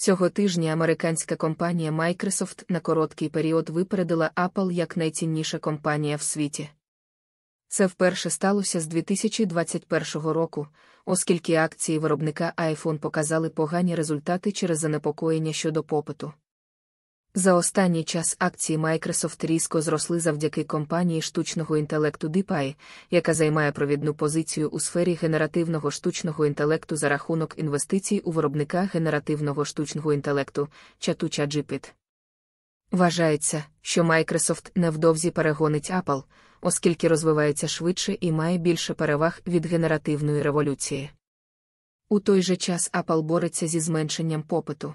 Цього тижня американська компанія Microsoft на короткий період випередила Apple як найцінніша компанія в світі. Це вперше сталося з 2021 року, оскільки акції виробника iPhone показали погані результати через занепокоєння щодо попиту. За останній час акції Microsoft різко зросли завдяки компанії штучного інтелекту DeepAI, яка займає провідну позицію у сфері генеративного штучного інтелекту за рахунок інвестицій у виробника генеративного штучного інтелекту ChatGPT. Вважається, що Microsoft невдовзі перегонить Apple, оскільки розвивається швидше і має більше переваг від генеративної революції. У той же час Apple бореться зі зменшенням попиту.